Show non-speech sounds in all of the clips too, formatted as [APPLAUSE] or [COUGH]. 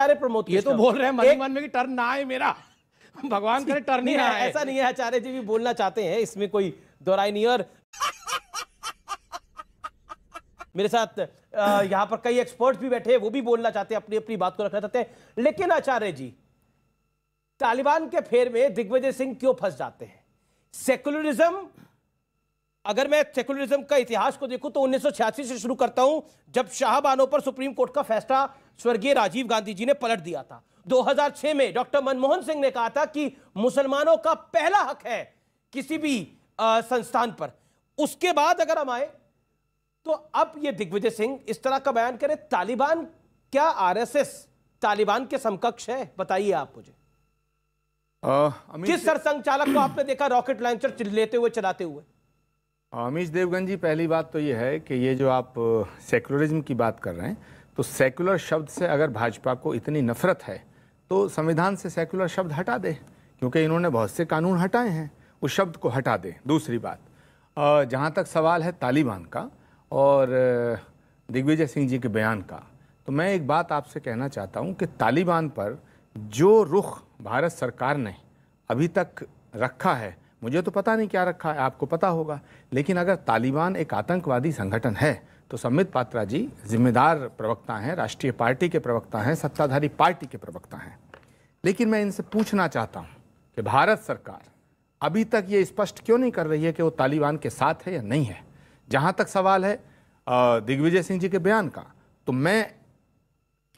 आचार्य प्रमोद ये तो बोल रहे हैं मन में कि टर्न ना है मेरा भगवान करे टर्न नहीं है [LAUGHS] ऐसा नहीं है आचार्य जी भी बोलना चाहते हैं इसमें कोई दोराई नहीं और मेरे साथ यहाँ पर कई एक्सपर्ट्स भी बैठे हैं वो भी बोलना चाहते हैं अपनी अपनी बात को रखना चाहते हैं लेकिन आचार्य जी तालिबान के फेर में दिग्विजय सिंह क्यों फंस जाते हैं सेकुलरिज्म अगर मैं सेकुलरिज्म का इतिहास को देखूं तो उन्नीस से शुरू करता हूं जब शाहबानों पर सुप्रीम कोर्ट का फैसला स्वर्गीय राजीव गांधी जी ने पलट दिया था 2006 में डॉक्टर मनमोहन सिंह ने कहा था कि मुसलमानों का पहला हक है किसी भी आ, संस्थान पर उसके बाद अगर हम आए तो अब ये दिग्विजय सिंह इस तरह का बयान करें तालिबान क्या आरएसएस तालिबान के समकक्ष है बताइए आप मुझे आ, किस सरसंघ चालक को आपने देखा रॉकेट लॉन्चर लेते हुए चलाते हुए अमीश देवगन जी पहली बात तो ये है कि ये जो आप सेकुलरिज्म की बात कर रहे हैं तो सेकुलर शब्द से अगर भाजपा को इतनी नफरत है तो संविधान से सेकुलर शब्द हटा दे क्योंकि इन्होंने बहुत से कानून हटाए हैं उस शब्द को हटा दें दूसरी बात जहाँ तक सवाल है तालिबान का और दिग्विजय सिंह जी के बयान का तो मैं एक बात आपसे कहना चाहता हूँ कि तालिबान पर जो रुख भारत सरकार ने अभी तक रखा है मुझे तो पता नहीं क्या रखा है आपको पता होगा लेकिन अगर तालिबान एक आतंकवादी संगठन है तो सम्मित पात्रा जी जिम्मेदार प्रवक्ता हैं राष्ट्रीय पार्टी के प्रवक्ता हैं सत्ताधारी पार्टी के प्रवक्ता हैं लेकिन मैं इनसे पूछना चाहता हूँ कि भारत सरकार अभी तक ये स्पष्ट क्यों नहीं कर रही है कि वो तालिबान के साथ है या नहीं है जहाँ तक सवाल है दिग्विजय सिंह जी के बयान का तो मैं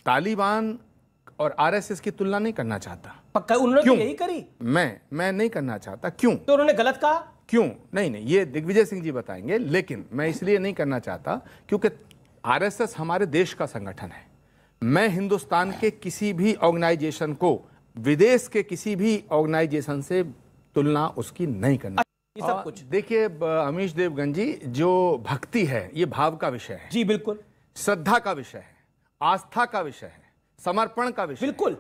तालिबान और आरएसएस की तुलना नहीं करना चाहता पक्का उन्होंने तो क्यों? यही करी मैं मैं नहीं करना चाहता क्यों तो उन्होंने गलत कहा क्यों नहीं नहीं ये दिग्विजय सिंह जी बताएंगे लेकिन मैं इसलिए नहीं करना चाहता क्योंकि आरएसएस हमारे देश का संगठन है मैं हिंदुस्तान के किसी भी ऑर्गेनाइजेशन को विदेश के किसी भी ऑर्गेनाइजेशन से तुलना उसकी नहीं करना अच्छा, ये सब कुछ देखिए अमीश देवगन जी जो भक्ति है ये भाव का विषय है जी बिल्कुल श्रद्धा का विषय है आस्था का विषय है समर्पण का विषय बिल्कुल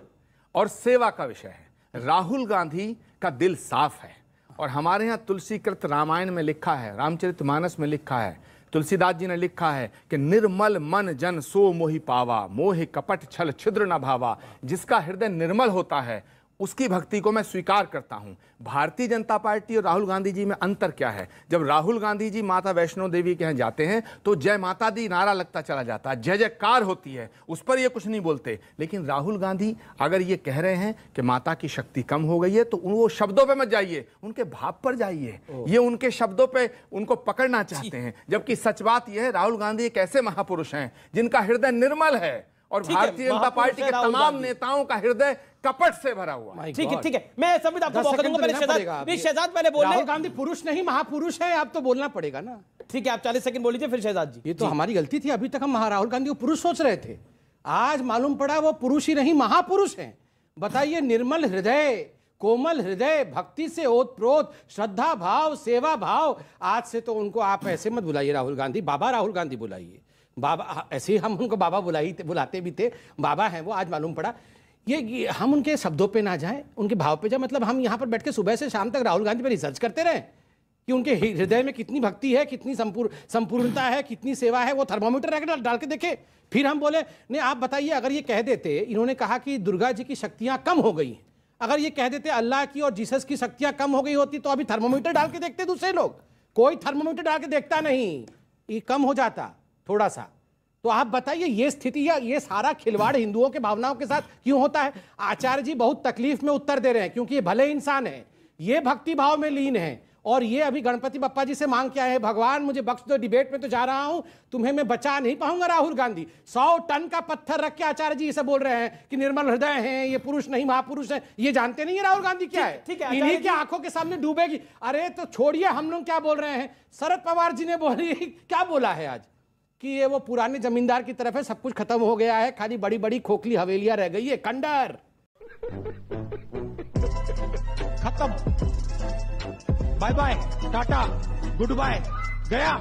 और सेवा का विषय है राहुल गांधी का दिल साफ है और हमारे यहाँ तुलसीकृत रामायण में लिखा है रामचरित मानस में लिखा है तुलसीदास जी ने लिखा है कि निर्मल मन जन सो मोहि पावा मोहि कपट छल छिद्र न भावा जिसका हृदय निर्मल होता है उसकी भक्ति को मैं स्वीकार करता हूं भारतीय जनता पार्टी और राहुल गांधी जी में अंतर क्या है जब राहुल गांधी जी माता वैष्णो देवी के यहाँ जाते हैं तो जय माता दी नारा लगता चला जाता है जय जयकार होती है उस पर ये कुछ नहीं बोलते लेकिन राहुल गांधी अगर ये कह रहे हैं कि माता की शक्ति कम हो गई है तो वो शब्दों पर मत जाइए उनके भाव पर जाइए ये उनके शब्दों पर उनको पकड़ना चाहते हैं जबकि सच बात यह है राहुल गांधी एक ऐसे महापुरुष हैं जिनका हृदय निर्मल है और भारतीय जनता पार्टी के तमाम नेताओं का हृदय कपट से भरा हुआ ठीक है ठीक है मैं समित तो आपको मौका दूंगा तो पहले शहजाद शहजाद पहले बोल राहुल गांधी पुरुष नहीं महापुरुष है आप तो बोलना पड़ेगा ना ठीक है आप चालीस सेकंड बोलिए फिर शहजाद जी ये तो हमारी गलती थी अभी तक हम राहुल गांधी को पुरुष सोच रहे थे आज मालूम पड़ा वो पुरुष ही नहीं महापुरुष है बताइए निर्मल हृदय कोमल हृदय भक्ति से ओत प्रोत श्रद्धा भाव सेवा भाव आज से तो उनको आप ऐसे मत बुलाइए राहुल गांधी बाबा राहुल गांधी बुलाइए बाबा ऐसे ही हम उनको बाबा बुलाई बुलाते भी थे बाबा हैं वो आज मालूम पड़ा ये, ये हम उनके शब्दों पे ना जाएं उनके भाव पे जाए मतलब हम यहाँ पर बैठ के सुबह से शाम तक राहुल गांधी पर रिसर्च करते रहें कि उनके हृदय में कितनी भक्ति है कितनी संपूर्ण संपूर्णता है कितनी सेवा है वो थर्मोमीटर रख डाल के देखे फिर हम बोले नहीं आप बताइए अगर ये कह देते इन्होंने कहा कि दुर्गा जी की शक्तियाँ कम हो गई अगर ये कह देते अल्लाह की और जीसस की शक्तियाँ कम हो गई होती तो अभी थर्मोमीटर डाल के देखते दूसरे लोग कोई थर्मोमीटर डाल के देखता नहीं ये कम हो जाता थोड़ा सा तो आप बताइए ये स्थिति या ये सारा खिलवाड़ हिंदुओं के भावनाओं के साथ क्यों होता है आचार्य जी बहुत तकलीफ में उत्तर दे रहे हैं क्योंकि ये भले इंसान है ये भक्ति भाव में लीन है और ये अभी गणपति बप्पा जी से मांग के आए भगवान मुझे बख्श दो डिबेट में तो जा रहा हूं तुम्हें मैं बचा नहीं पाऊंगा राहुल गांधी सौ टन का पत्थर रख के आचार्य जी इसे बोल रहे हैं कि निर्मल हृदय है ये पुरुष नहीं महापुरुष है ये जानते नहीं है राहुल गांधी क्या है ठीक है इन्हीं की आंखों के सामने डूबेगी अरे तो छोड़िए हम लोग क्या बोल रहे हैं शरद पवार जी ने बोली [LAUGHS] क्या बोला है आज कि ये वो पुराने जमींदार की तरफ है सब कुछ खत्म हो गया है खाली बड़ी बड़ी खोखली हवेलियां रह गई है कंडर खत्म bye bye tata good bye गया